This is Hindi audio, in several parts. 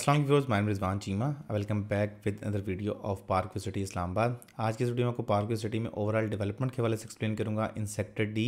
असलम व्यवर्स माइन Rizwan Cheema welcome back with other video of Park City Islamabad आज की इस वीडियो में आपको पार्क सिटी में ओवरऑल डेवलपमेंट के हवाले से एक्सप्लेन करूंगा इन सेक्टर डी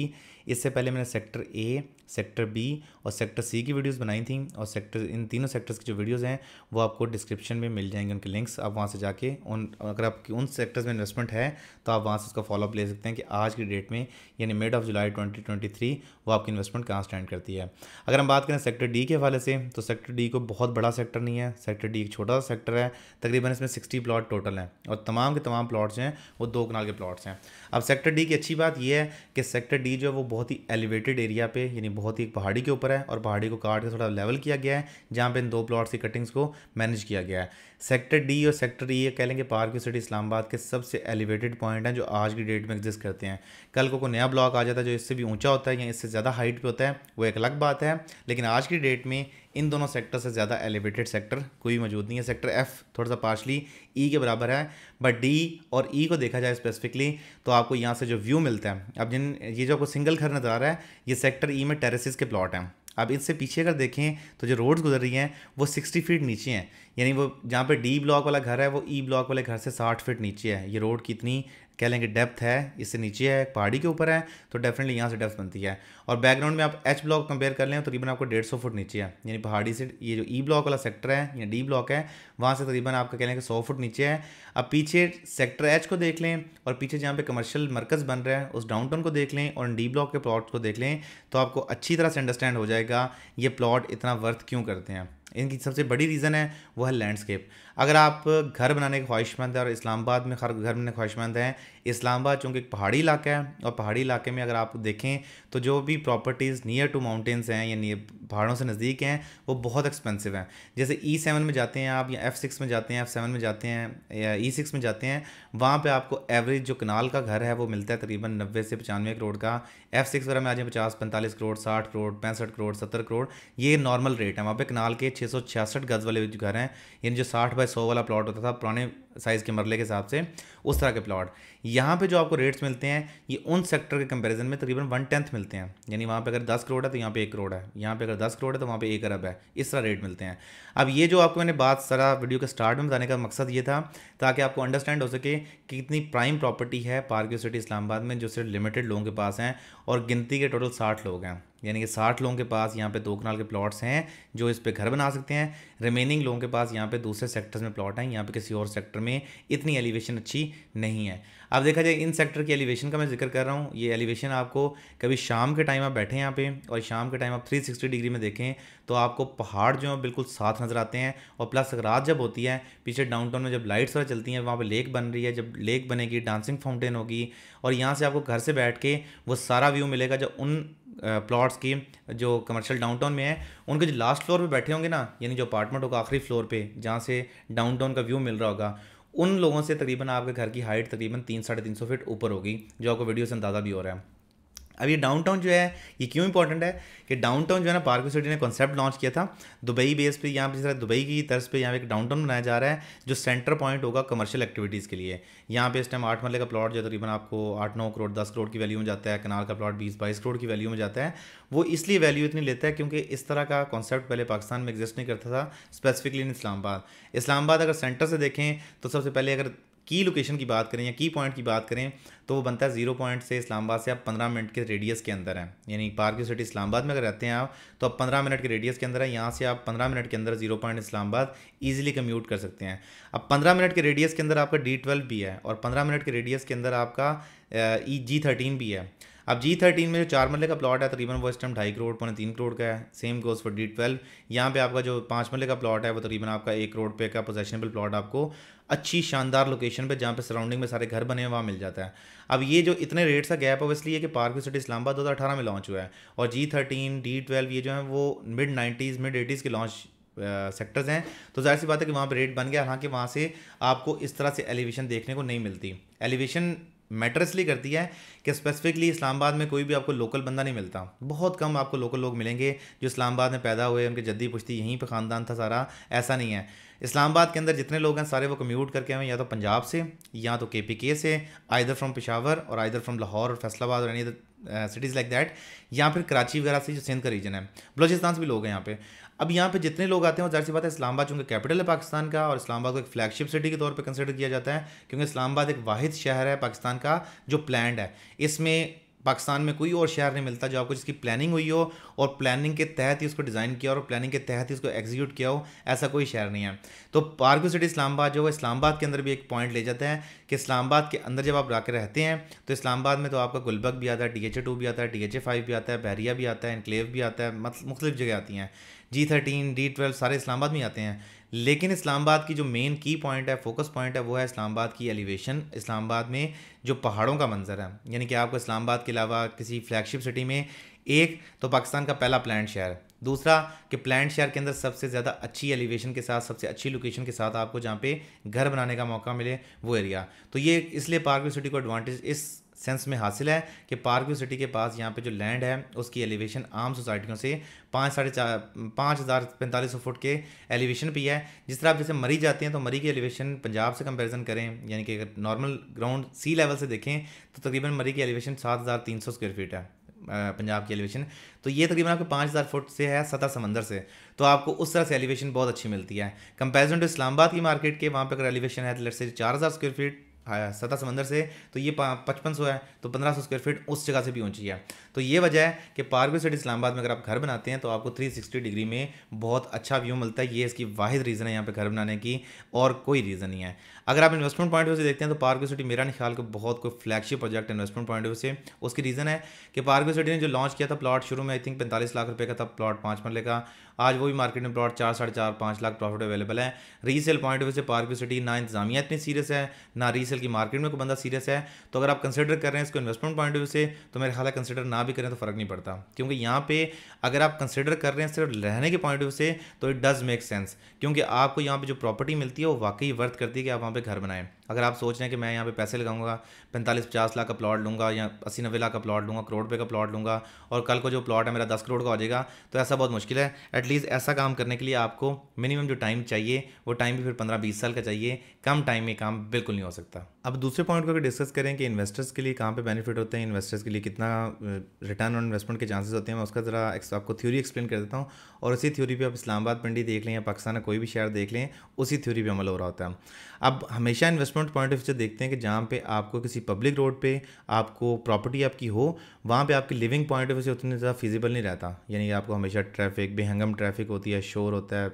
इससे पहले मैंने सेक्टर ए सेक्टर बी और सेक्टर सी की वीडियोस बनाई थी और सेक्टर इन तीनों सेक्टर्स की जो वीडियोस हैं वो आपको डिस्क्रिप्शन में मिल जाएंगे उनके लिंक्स आप वहाँ से जाके उन अगर आपकी उन सेक्टर्स में इन्वेस्टमेंट है तो आप वहाँ से उसका फॉलोअप ले सकते हैं कि आज की डेट में यानी मिड ऑफ जुलाई ट्वेंटी वो आपकी इन्वेस्टमेंट कहाँ स्टैंड करती है अगर हम बात करें सेक्टर डी के हवाले से तो सेक्टर डी को बहुत बड़ा सेक्टर नहीं है है सेक्टर डी एक छोटा सा सेक्टर है तकरीबन इसमें सिक्सटी प्लाट टोटल हैं और तमाम के तमाम प्लाट्स हैं वो दो कनाल के प्लाट्स हैं अब सेक्टर डी की अच्छी बात यह है कि सेक्टर डी जो है वो बहुत ही एलिवेटेड एरिया पे यानी बहुत ही पहाड़ी के ऊपर है और पहाड़ी को काट के थोड़ा लेवल किया गया है जहाँ पर इन दो प्लाट्स की कटिंग्स को मैनेज किया गया है सेक्टर डी और सेक्टर ई कह लेंगे पार्क सिटी इस्लामाबाद के सबसे एलिवेटेड पॉइंट हैं जो आज की डेट में एग्जिस्ट करते हैं कल को कोई नया ब्लॉक आ जाता है जो इससे भी ऊंचा होता है या इससे ज़्यादा हाइट पे होता है वो एक अलग बात है लेकिन आज की डेट में इन दोनों सेक्टर से ज़्यादा एलिवेटेड सेक्टर कोई मौजूद नहीं है सेक्टर एफ़ थोड़ा सा पार्शली ई के बराबर है बट डी और ई e को देखा जाए स्पेसिफिकली तो आपको यहाँ से जो व्यू मिलता है अब जिन ये जो आपको सिंगल घर नज़र आ रहा है ये सेक्टर ई e में टेरेसिस के प्लॉट हैं अब इनसे पीछे अगर देखें तो जो रोड्स गुजर रही हैं वो सिक्सटी फीट नीचे हैं यानी वो जहाँ पे डी ब्लॉक वाला घर है वो ई e ब्लॉक वाले घर से साठ फीट नीचे है ये रोड कितनी कह लेंगे डेप्थ है इससे नीचे है पहाड़ी के ऊपर है तो डेफिनेटली यहाँ से डेप्थ बनती है और बैकग्राउंड में आप एच ब्लॉक कंपेयर कर लें तो तकरीबन आपको डेढ़ सौ फुट नीचे है यानी पहाड़ी से ये जो ई e ब्लॉक वाला सेक्टर है या डी ब्लॉक है वहाँ से तकरीबन आपका कह लेंगे सौ फुट नीचे है अब पीछे सेक्टर एच को देख लें और पीछे जहाँ पे कमर्शियल मरकज़ बन रहा है उस टाउन को देख लें और डी ब्लॉक के प्लॉट को देख लें तो आपको अच्छी तरह से अंडरस्टैंड हो जाएगा ये प्लॉट इतना वर्थ क्यों करते हैं इनकी सबसे बड़ी रीज़न है वो है लैंडस्केप अगर आप घर बनाने के ख्वाहिशमंद हैं और इस्लामाबाद में खर घर बनाने ख्वाहिशमंद हैं इस्लामाबाद चूँकि एक पहाड़ी इलाका है और पहाड़ी इलाके में अगर आप देखें तो जो भी प्रॉपर्टीज़ नियर टू माउंटेन्स हैं या नियर पहाड़ों से नज़दीक हैं वो बहुत एक्सपेंसिव हैं जैसे ई e सेवन में जाते हैं आप या एफ़ सिक्स में जाते हैं एफ़ सेवन में जाते हैं या ई e सिक्स में जाते हैं वहाँ पर आपको एवरेज जो कनाल का घर है वो मिलता है तकरीबन नब्बे से पचानवे करोड़ का एफ़ सिक्स वगैरह में आ जाए पचास पैंतालीस करोड़ साठ करोड़ पैंसठ करोड़ सत्तर करोड़ ये नॉर्मल रेट है वहाँ पर कनाल के छः सौ छियासठ गज़ वाले जो घर हैं यानी जो साठ बाय सौ वाला प्लॉट होता था पुराने साइज़ के मरले के हिसाब से उस तरह के प्लाट यहाँ पे जो आपको रेट्स मिलते हैं ये उन सेक्टर के कंपैरिजन में तकरीबन वन टेंथ मिलते हैं यानी वहाँ पे अगर दस करोड़ है तो यहाँ पे एक करोड़ है यहाँ पे अगर दस करोड़ है तो वहाँ पे एक अरब है इस तरह रेट मिलते हैं अब ये जो आपको मैंने बात सारा वीडियो के स्टार्ट में बताने का मकसद ये था ताकि आपको अंडरस्टैंड हो सके कि कितनी प्राइम प्रॉपर्टी है पार्क्यू सिटी इस्लामाबाद में जो सिर्फ लिमिटेड लोगों के पास हैं और गिनती के टोटल साठ लोग हैं यानी कि साठ लोगों के पास यहाँ पे दो कनाल के प्लॉट्स हैं जो इस पे घर बना सकते हैं रिमेनिंग लोगों के पास यहाँ पे दूसरे सेक्टर्स में प्लॉट हैं यहाँ पे किसी और सेक्टर में इतनी एलिवेशन अच्छी नहीं है अब देखा जाए इन सेक्टर की एलिवेशन का मैं जिक्र कर रहा हूँ ये एलिवेशन आपको कभी शाम के टाइम आप बैठे यहाँ पे और शाम के टाइम आप 360 डिग्री में देखें तो आपको पहाड़ जो है बिल्कुल साथ नज़र आते हैं और प्लस रात जब होती है पीछे डाउनटाउन में जब लाइट्स वगैरह चलती हैं वहाँ पर लेक बन रही है जब लेक बनेगी डांसिंग फाउंटेन होगी और यहाँ से आपको घर से बैठ के वो सारा व्यू मिलेगा जो उन प्लॉट्स की जो कमर्शियल डाउनटाउन में है उनके जो लास्ट फ्लोर पे बैठे होंगे ना यानी जो अपार्टमेंट होगा आखिरी फ्लोर पे जहाँ से डाउनटाउन का व्यू मिल रहा होगा उन लोगों से तकरीबन आपके घर की हाइट तकरीबन तीन साढ़े तीन सौ फीट ऊपर होगी जो आपको वीडियो से अंदाज़ा भी हो रहा है अब ये डाउनटाउन जो है ये क्यों इंपॉर्टेंट है कि डाउनटाउन जो है ना पार्को सिटी ने कॉन्सेप्ट लॉन्च किया था दुबई बेस पे यहाँ पे जिस तरह दुबई की तर्ज पे यहाँ पे एक डाउनटाउन बनाया जा रहा है जो सेंटर पॉइंट होगा कमर्शियल एक्टिविटीज़ के लिए यहाँ पे इस टाइम आठ मरले का प्लॉट जो है तकरीबन आपको आठ नौ करोड़ दस करोड़ की वैल्यू में जाता है कनाल का प्लॉट बीस बाईस करोड़ की वैल्यू में जाता है वो इसलिए वैल्यू इतनी लेता है क्योंकि इस तरह का कॉन्सेप्ट पहले पाकिस्तान में एग्जिस्ट नहीं करता था स्पेसिफिकली इन इस्लामाबाद इस्लामाबाद अगर सेंटर से देखें तो सबसे पहले अगर की लोकेशन की बात करें या की पॉइंट की बात करें तो वो बनता है जीरो पॉइंट से इस्लामाबाद से आप पंद्रह मिनट के रेडियस के अंदर हैं यानी पार्क सिटी इस्लामाबाद में अगर रहते हैं आप तो आप पंद्रह मिनट के रेडियस के अंदर है यहाँ से आप पंद्रह मिनट के अंदर zero point Islamabad easily commute कर सकते हैं अब पंद्रह मिनट के रेडियस के अंदर आपका डी ट्वेल्व भी है और पंद्रह मिनट के रेडियस के अंदर आपका जी थर्टीन e भी है अब जी थर्टीन में जो चार मरले का प्लॉट है तकरीबन वो इस टाइम ढाई करोड़ पौने तीन करोड़ का है same goes for D twelve यहाँ पर आपका जो पाँच मरले का प्लॉट है वो तकरीबन आपका एक करोड़ पे का पोजेशनेबल प्लॉट आपको अच्छी शानदार लोकेशन पर जहाँ पर सराउंडिंग में सारे घर बने हैं वहाँ मिल जाता है अब ये जो इतने रेट्स का गैप है वो इसलिए कि पार्क सिटी इस्लामाबाद दो हज़ार अठारह में लॉन्च हुआ है और जी थर्टीन डी ट्वेल्व ये जो है वो मिड नाइन्टीज़ मिड एटीज़ के लॉन्च सेक्टर्स हैं तो जाहिर सी बात है कि वहाँ पर रेट बन गया हालांकि वहाँ से आपको इस तरह से एलिवेशन देखने को नहीं मिलती एलिवेशन मैटर इसलिए करती है कि स्पेसिफिकली इस्लामाबाद में कोई भी आपको लोकल बंदा नहीं मिलता बहुत कम आपको लोकल लोग मिलेंगे जो इस्लामाबाद में पैदा हुए उनके जद्दी पुश्ती यहीं पर ख़ानदान था सारा ऐसा नहीं है इस्लामाबाद के अंदर जितने लोग हैं सारे वो कम्यूट करके हुए या तो पंजाब से या तो के पी के से आइधर फ्राम पिशावर और आइधर फ्राम लाहौर और फैसलाबाद और एनी सिटीज़ लाइक दैट यहाँ फिर कराची वगैरह से जो सिंध का रीजन है बलोचिस्तान से भी लोग हैं यहाँ पे अब यहाँ पे जितने लोग आते हैं और जाहिर सी बात है इस्लामाबाद चूँकि कैपिटल है पाकिस्तान का और इस्लामाबाद को एक फ्लैगशिप सिटी के तौर पे कंसिडर किया जाता है क्योंकि इस्लामाबाद एक वाहिद शहर है पाकिस्तान का जो प्लान है इसमें पाकिस्तान में कोई और शहर नहीं मिलता जो आपको जिसकी प्लानिंग हुई हो और प्लानिंग के तहत ही उसको डिज़ाइन किया और प्लानिंग के तहत ही उसको एग्जीक्यूट किया हो ऐसा कोई शहर नहीं है तो पार्क सिटी इस्लामाबाद जो है इस्लामाबाद के अंदर भी एक पॉइंट ले जाता है कि इस्लामाबाद के अंदर जब आप जाकर रहते हैं तो इस्लामाबाद में तो आपका गुलबर्ग भी आता है डी एच ए टू भी आता है डी एच ए फाइव भी आता है बहरिया भी आता है इनक्लेव भी आता है मुख्तलिफ जगह आती हैं जी थर्टीन डी ट्वेल्व सारे इस्लामाबाद में आते हैं लेकिन इस्लामाबाद की जो मेन की पॉइंट है फोकस पॉइंट है वो है इस्लामाबाद की एलिवेशन इस्लामाबाद में जो पहाड़ों का मंजर है यानी कि आपको इस्लामाबाद के अलावा किसी फ्लैगशिप सिटी में एक तो पाकिस्तान का पहला प्लान शहर दूसरा कि प्लान शहर के अंदर सबसे ज़्यादा अच्छी एलिवेशन के साथ सबसे अच्छी लोकेशन के साथ आपको जहाँ पे घर बनाने का मौका मिले वो एरिया तो ये इसलिए पार्क सिटी को एडवांटेज इस सेंस में हासिल है कि पार्क व्यू सिटी के पास यहाँ पे जो लैंड है उसकी एलिवेशन आम सोसाइटियों से पाँच साढ़े चार पाँच हज़ार पैंतालीस सौ फुट के एलिवेशन पर है जिस तरह आप जैसे मरी जाते हैं तो मरी की एलिवेशन पंजाब से कंपैरिजन करें यानी कि अगर नॉर्मल ग्राउंड सी लेवल से देखें तो तकरीबन मरी की एलिवेशन सात हज़ार तीन सौ स्क्वायर फीट है पंजाब की एलिवेशन तो ये तकरीबन आपके पाँच हज़ार फुट से है सतह समंदर से तो आपको उस तरह से एलिवेशन बहुत अच्छी मिलती है कंपेरिजन टू इस्लामाबाद की मार्केट के वहाँ पर अगर एलिवेशन है तो लेट से चार हज़ार स्क्वेयर फीट सतह समंदर से तो ये पचपन सौ है तो पंद्रह सौ स्क्वायर फीट उस जगह से भी ऊंची है तो ये वजह है कि पार्क सिटी इस्लामाबाद में अगर आप घर बनाते हैं तो आपको 360 डिग्री में बहुत अच्छा व्यू मिलता है ये इसकी वाहिद रीज़न है यहाँ पे घर बनाने की और कोई रीज़न नहीं है अगर आप इन्वेस्टमेंट पॉइंट ऑफ व्यू से देखते हैं तो पार्क सिटी मेरा नहीं ख्याल को बहुत कोई flagship project investment point of view से उसकी रीज़न है कि पार्क सिटी ने जो लॉन्च किया था प्लाट शुरू में आई थिंक पैंतालीस लाख रुपये का था प्लाट पाँच मरले का आज वो भी मार्केट में प्लॉट चार साढ़े चार पाँच लाख प्रॉफिट अवेलेबल है रीसेल पॉइंट ऑफ व्यू से पार्क सिटी ना इंतजामिया इतनी सीरियस है ना रीसेल की मार्केट में कोई बंदा सीरियस है तो अगर आप कंसिडर कर रहे हैं इसको इन्वेस्टमेंट पॉइंट ऑफ व्यू से तो मेरे ख्याल है कंसिडर ना भी करें तो फ़र्क नहीं पड़ता क्योंकि यहाँ पे अगर आप कंसिडर कर रहे हैं सिर्फ रहने के पॉइंट ऑफ व्यू से तो इट डज़ मेक सेंस क्योंकि आपको यहाँ पर जो प्रॉपर्टी मिलती है वो वाकई वर्थ करती है कि आप वहाँ पर घर बनाएं अगर आप सोच रहे हैं कि मैं यहाँ पे पैसे लगाऊंगा पैंतालीस पचास लाख का प्लॉट लूँगा या अस्सी नब्बे लाख का प्लॉट लूँगा करोड़ रुपये का प्लॉट लूँगा और कल को जो प्लॉट है मेरा दस करोड़ का हो जाएगा तो ऐसा बहुत मुश्किल है एटलीस्ट ऐसा काम करने के लिए आपको मिनिमम जो टाइम चाहिए वो टाइम भी फिर पंद्रह बीस साल का चाहिए कम टाइम में काम बिल्कुल नहीं हो सकता अब दूसरे पॉइंट को अगर डिस्कस करें कि इन्वेस्टर्स के लिए कहाँ पर बेनिफिट होते हैं इन्वेस्टर्स के लिए कितना रिटर्न ऑन इन्वेस्टमेंट के चांसेस होते हैं मैं उसका ज़रा आपको थ्योरी एक्सप्लेन कर देता हूँ और उसी थ्योरी पर आप इस्लामाबाद पंडी देख लें या पाकिस्तान का कोई भी शहर देख लें उसी थ्योरी पर अमल हो रहा होता है अब हमेशा investment restaurant point of view से देखते हैं कि जहाँ पे आपको किसी पब्लिक रोड पे आपको प्रॉपर्टी आपकी हो वहाँ पे आपकी लिविंग पॉइंट ऑफ व्यू से उतनी ज़्यादा फिजिबल नहीं रहता यानी कि आपको हमेशा ट्रैफिक बेहंगम ट्रैफिक होती है शोर होता है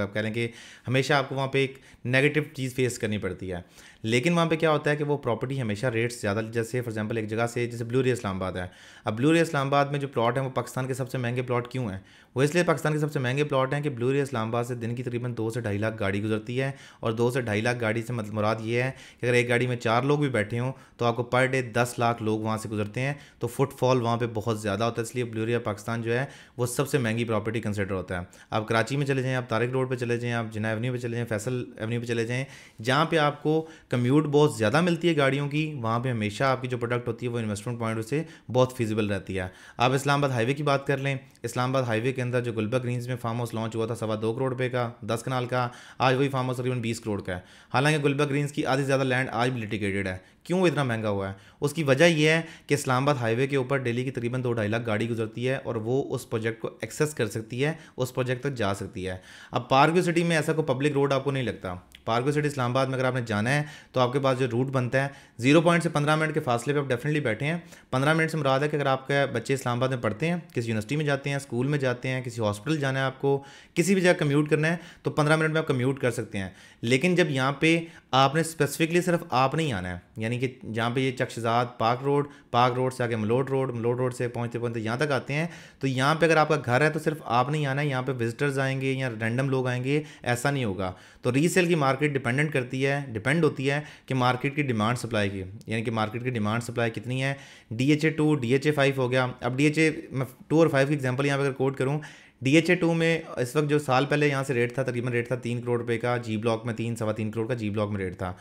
आप कह लें कि हमेशा आपको वहाँ पे एक नेगेटिव चीज़ फेस करनी पड़ती है लेकिन वहाँ पे क्या होता है कि वो प्रॉपर्टी हमेशा रेट्स ज़्यादा जैसे फॉर एग्जांपल एक जगह से जैसे ब्लू रे इस्लामाबाद है अब ब्लू रे इस्लामाबाद में जो प्लॉट है वो पाकिस्तान के सबसे महंगे प्लॉट क्यों हैं वो इसलिए पाकिस्तान के सबसे महंगे प्लॉट हैं कि ब्लू रे इस्लामाबाद से दिन की तकरीबन दो से ढाई लाख गाड़ी गुजरती है और दो से ढाई लाख गाड़ी से मतलब मुराद ये है कि अगर एक गाड़ी में चार लोग भी बैठे हों तो आपको पर डे दस लाख लोग वहाँ से गुजरते हैं तो फुटफॉल वहाँ पर बहुत ज़्यादा होता है इसलिए ब्लू रे पाकिस्तान जो है वो सबसे महंगी प्रॉपर्टी कंसिडर होता है आप कराची में चले जाएँ आप तारिक रोड पर चले जाएँ आप जिना एवन्यू पर चले जाएँ फैसल एवन्यू पर चले जाएँ जहाँ पर आपको कम्यूट बहुत ज़्यादा मिलती है गाड़ियों की वहाँ पर हमेशा आपकी जो प्रोडक्ट होती है वो इन्वेस्टमेंट पॉइंट से बहुत फिजिबल रहती है आप इस्लामाबाद हाईवे की बात कर लें इस्लामाबाद हाईवे के अंदर जो गुलबा ग्रीन्स में फार्म हाउस लॉन्च हुआ था सवा दो करोड़ रुपये का दस कनाल का आज वही फार्म हाउस तकरीबन बीस करोड़ का है हालांकि गुलबा ग्रीन्स की आधी ज़्यादा लैंड आज भी लिटिकेटेड है क्यों इतना महंगा हुआ है उसकी वजह यह है कि इस्लामाबाद हाईवे के ऊपर डेली की तकरीबन दो ढाई लाख गाड़ी गुजरती है और वो उस प्रोजेक्ट को एक्सेस कर सकती है उस प्रोजेक्ट तक जा सकती है अब पार्क सिटी में ऐसा कोई पब्लिक रोड आपको नहीं लगता पार्को सिटी इस्लामाबाद में अगर आपने जाना है तो आपके पास जो रूट बनता है जीरो पॉइंट से पंद्रह मिनट के फासले पे आप डेफिनेटली बैठे हैं पंद्रह मिनट से मुराद है कि अगर आपके बच्चे इस्लामाबाद में पढ़ते हैं किसी यूनिवर्सिटी में जाते हैं स्कूल में जाते हैं किसी हॉस्पिटल जाना है आपको किसी भी जगह कम्यूट करना है तो पंद्रह मिनट में आप कम्यूट कर सकते हैं लेकिन जब यहाँ पर आपने स्पेसिफिकली सिर्फ आप नहीं आना है यानी कि जहाँ पर ये Chak Shahzad Park Road Park Road से आगे मलोट रोड मलोट रोड से पहुँचते पहुँचते यहाँ तक आते हैं तो यहाँ पर अगर आपका घर है तो सिर्फ आप नहीं आना है यहाँ पर विजिटर्स आएंगे या रैंडम लोग आएंगे ऐसा नहीं होगा तो रीसेल की मार्केट मार्केट डिपेंडेंट करती है डिपेंड होती है कि मार्केट की डिमांड सप्लाई की यानी कि मार्केट की डिमांड सप्लाई कितनी है D H A two D H A five हो गया अब डी एच ए मैं टू और फाइव की एग्जाम्पल यहाँ पर अगर कोट करूँ डी एच ए टू में इस वक्त जो साल पहले यहाँ से रेट था तकरीबन रेट था तीन करोड़ रुपये का जी ब्लॉक में तीन सवा तीन करोड़ का जी ब्लॉक में रेट था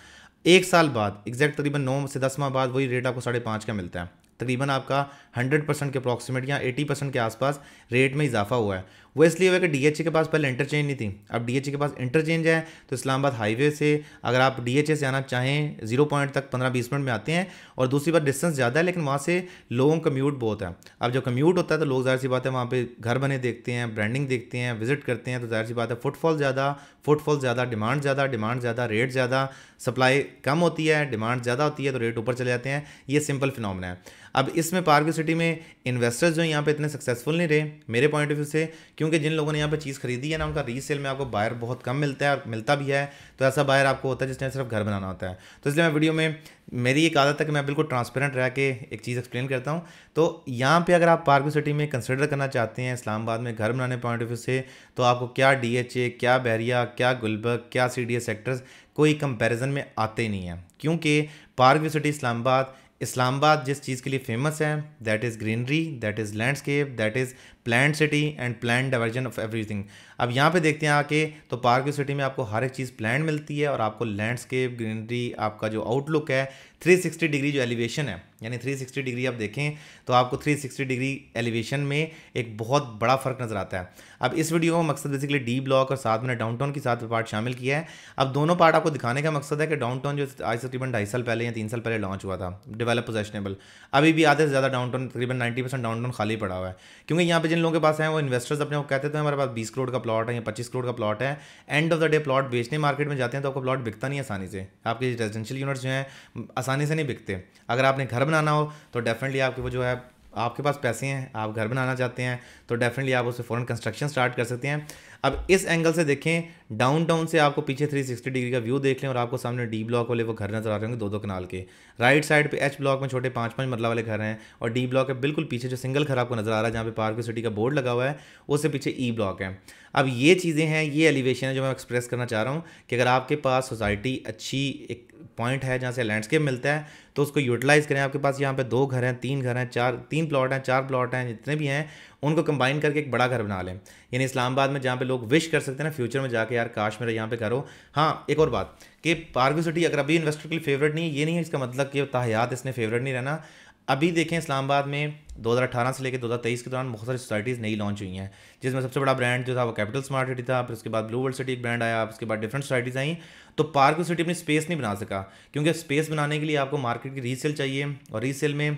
एक साल बाद एग्जैक्ट तकरीबन नौ से दस माह बाद वही रेट आपको साढ़े पाँच का मिलता है तकरीबन आपका 100 परसेंट के अप्रॉक्सीमेट या 80 परसेंट के आसपास रेट में इजाफा हुआ है वो इसलिए हुआ कि डी e के पास पहले इंटरचेंज नहीं थी अब डी e के पास इंटरचेंज है तो इस्लामाबाद हाईवे से अगर आप डी e से आना चाहें जीरो पॉइंट तक पंद्रह बीस मिनट में आते हैं और दूसरी बात डिस्टेंस ज़्यादा है लेकिन वहाँ से लोगों का कम्यूट बहुत है अब जब कम्यूट होता है तो लोग ज़ाहिर सी बात है वहाँ पर घर बने देखते हैं ब्रांडिंग देखते हैं विजिट करते हैं तो ज़ाहिर सी बात है फुटफॉल ज़्यादा फुटफॉल ज़्यादा डिमांड ज़्यादा डिमांड ज़्यादा रेट ज़्यादा सप्लाई कम होती है डिमांड ज़्यादा होती है तो रेट ऊपर चले जाते हैं ये सिंपल फिनमिना है अब इसमें पार्क सिटी में इन्वेस्टर्स जो यहाँ पे इतने सक्सेसफुल नहीं रहे मेरे पॉइंट ऑफ व्यू से क्योंकि क्योंकि जिन लोगों ने यहाँ पर चीज़ खरीदी है ना उनका रीसेल में आपको बायर बहुत कम मिलता है और मिलता भी है तो ऐसा बायर आपको होता है जिसने सिर्फ घर बनाना होता है तो इसलिए मैं वीडियो में मेरी एक आदत है कि मैं बिल्कुल ट्रांसपेरेंट रह के एक चीज़ एक्सप्लेन करता हूँ तो यहाँ पे अगर आप पार्क सिटी में कंसिडर करना चाहते हैं इस्लामाबाद में घर बनाने पॉइंट ऑफ व्यू से तो आपको क्या ए क्या बैरिया क्या गुलबर्ग क्या सी सेक्टर्स कोई कंपेरिजन में आते ही नहीं है क्योंकि Park View City Islamabad Islamabad जिस चीज़ के लिए फेमस है that is greenery that is landscape that is plan city and plan diversion of everything अब यहाँ पे देखते हैं आके तो पार्क सिटी में आपको हर एक चीज़ प्लान मिलती है और आपको लैंडस्केप ग्रीनरी आपका जो आउटलुक है 360 डिग्री जो एलिवेशन है यानी 360 डिग्री आप देखें तो आपको 360 डिग्री एलिवेशन में एक बहुत बड़ा फ़र्क नज़र आता है अब इस वीडियो का मकसद बेसिकली डी ब्लॉक और साथ में डाउनटाउन के साथ पार्ट शामिल किया है अब दोनों पार्ट आपको दिखाने का मकसद है कि डाउनटाउन जो आज तकरीबन ढाई साल पहले या तीन साल पहले लॉन्च हुआ था डेवलप पोजेशनेबल अभी भी आधे से ज़्यादा डाउनटाउन तकरीबन नाइन्टी परसेंट डाउनटाउन खाली पड़ा हुआ है क्योंकि यहाँ पर जिन लोगों के पास है वो इन्वेस्टर्स अपने को कहते थे तो हमारे पास बीस करोड़ का प्लॉट है या पच्चीस करोड़ का प्लॉट है end of the day plot बेचने मार्केट में जाते हैं तो आपको प्लॉट बिकता नहीं आसानी से आपके रेजिडेंशियल यूनिट्स जो हैं आसानी से नहीं बिकते अगर आपने घर बनाना हो तो डेफिनेटली आपके वो जो है आपके पास पैसे हैं आप घर बनाना चाहते हैं तो डेफिनेटली आप उसे फॉरन कंस्ट्रक्शन स्टार्ट कर सकते हैं अब इस एंगल से देखें डाउन टाउन से आपको पीछे 360 डिग्री का व्यू देख लें और आपको सामने डी ब्लॉक वाले वो घर नजर आ रहे होंगे दो दो कनाल के राइट साइड पे एच ब्लॉक में छोटे पाँच पाँच मरला वाले घर हैं और डी ब्लॉक के बिल्कुल पीछे जो सिंगल घर आपको नजर आ रहा है जहाँ पे पार्क सिटी का बोर्ड लगा हुआ है उससे पीछे ई e ब्लॉक है अब ये चीज़ें हैं ये एलिवेशन है जो मैं एक्सप्रेस करना चाह रहा हूँ कि अगर आपके पास सोसाइटी अच्छी एक पॉइंट है जहाँ से लैंडस्केप मिलता है तो उसको यूटिलाइज़ करें आपके पास यहाँ पे दो घर हैं तीन घर हैं चार तीन प्लॉट हैं चार प्लॉट हैं जितने भी हैं उनको कंबाइन करके एक बड़ा घर बना लें यानी इस्लामाबाद में जहाँ पे लोग विश कर सकते हैं ना फ्यूचर में जाके यार काश मेरे यहाँ पे करो हाँ एक और बात कि पार्क सिटी अगर अभी इन्वेस्टर के लिए फेवरेट नहीं है ये नहीं है इसका मतलब कि ताहियात इसने फेवरेट नहीं रहना अभी देखें इस्लामाबाद में 2018 से लेकर 2023 के दौरान बहुत सारी सोसाइटीज़ नई लॉन्च हुई हैं जिसमें सबसे बड़ा ब्रांड जो था वो कैपिटल स्मार्ट सिटी था फिर उसके बाद ब्लू वर्ल्ड सिटी एक ब्रांड आया उसके बाद डिफरेंट सोसाइटीज़ आई तो पार्क सिटी अपनी स्पेस नहीं बना सका क्योंकि स्पेस बनाने के लिए आपको मार्केट की रीसेल चाहिए और रीसेल में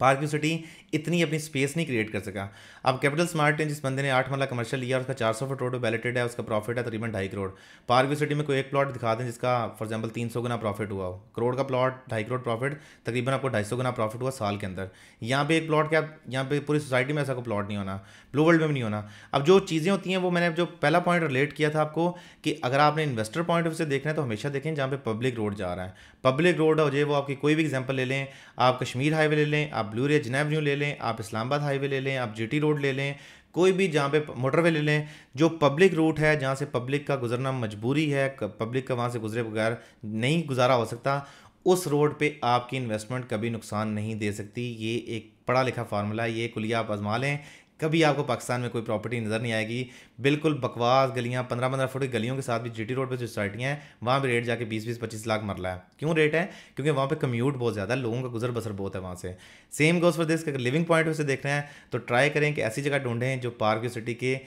पार्किंग सिटी इतनी अपनी स्पेस नहीं क्रिएट कर सका अब कैपिटल स्मार्ट है जिस बंदे ने आठ मरला कमर्शियल लिया उसका चार सौ फुट रोड बैलेटेड है उसका प्रॉफिट है तकरीबन ढाई करोड़ पार्किंग सिटी में कोई एक प्लॉट दिखा दें जिसका फॉर एग्जाम्पल तीन सौ गुना प्रॉफिट हुआ हो करोड़ का प्लॉट ढाई करोड़ प्रॉफिट तकरीबन आपको ढाई सौ गुना प्रॉफिट हुआ साल के अंदर यहाँ पे एक प्लॉट क्या यहाँ पे पूरी सोसाइटी में ऐसा कोई प्लॉट नहीं होना ब्लू वर्ल्ड में भी नहीं होना अब जो चीज़ें होती हैं वो मैंने जो पहला पॉइंट रिलेट किया था आपको कि अगर आपने इन्वेस्टर पॉइंट ऑफ से देखना है तो हमेशा देखें जहाँ पे पब्लिक रोड जा रहा है पब्लिक रोड हो जाए वो आपकी कोई भी एग्जाम्पल ले लें आप कश्मीर हाईवे ले लें आप ब्लू रेज एवन्यू ले लें आप इस्लामाबाद हाईवे ले लें आप जीटी रोड ले लें कोई भी जहाँ पे मोटरवे ले लें जो पब्लिक रूट है जहाँ से पब्लिक का गुजरना मजबूरी है पब्लिक का वहाँ से गुजरे बगैर नहीं गुजारा हो सकता उस रोड पे आपकी इन्वेस्टमेंट कभी नुकसान नहीं दे सकती ये एक पढ़ा लिखा फार्मूला है ये कुलिया आप आजमा लें कभी आपको पाकिस्तान में कोई प्रॉपर्टी नज़र नहीं आएगी बिल्कुल बकवास गलियाँ पंद्रह पंद्रह फुट की गलियों के साथ भी जीटी रोड पर जो सोसाइटियाँ हैं वहाँ पर रेट जाके बीस बीस पच्चीस लाख मर रहा है क्यों रेट है क्योंकि वहाँ पर कम्यूट बहुत ज़्यादा है लोगों का गुजर बसर बहुत है वहाँ से सेम गोज फॉर दिस अगर लिविंग पॉइंट से देख रहे हैं तो ट्राई करें कि ऐसी जगह ढूंढें जो पार्क यू सिटी के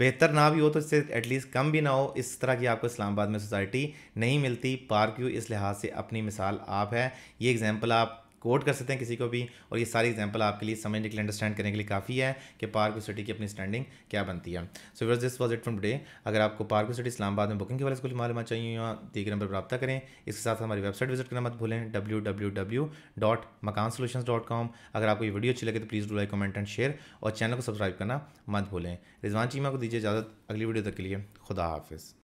बेहतर ना भी हो तो इससे एटलीस्ट कम भी ना हो इस तरह की आपको इस्लामाबाद में सोसाइटी नहीं मिलती पार्क यू इस लिहाज से अपनी मिसाल आप है ये एग्जाम्पल आप कोट कर सकते हैं किसी को भी और ये सारी एग्जाम्पल आपके लिए समझने के लिए अंडरस्टैंड करने के लिए काफ़ी है कि पार्क सिटी की अपनी स्टैंडिंग क्या बनती है सो वर्स this was it from day अगर आपको पार्क सिटी इस्लामाबाद में बुकिंग के वाले से कुछ मालूम चाहिए या दीगर नंबर पर रब्ता करें इसके साथ हमारी वेबसाइट विजिट करना मत भूलें W W W dot Makaan solution dot com अगर आपको ये वीडियो अच्छी लगे तो please do like comment and share और चैनल को सब्सक्राइब करना मत भूलें रिजवान चीमा को दीजिए इजाज़त अगली वीडियो तक के लिए खुदा हाफिज़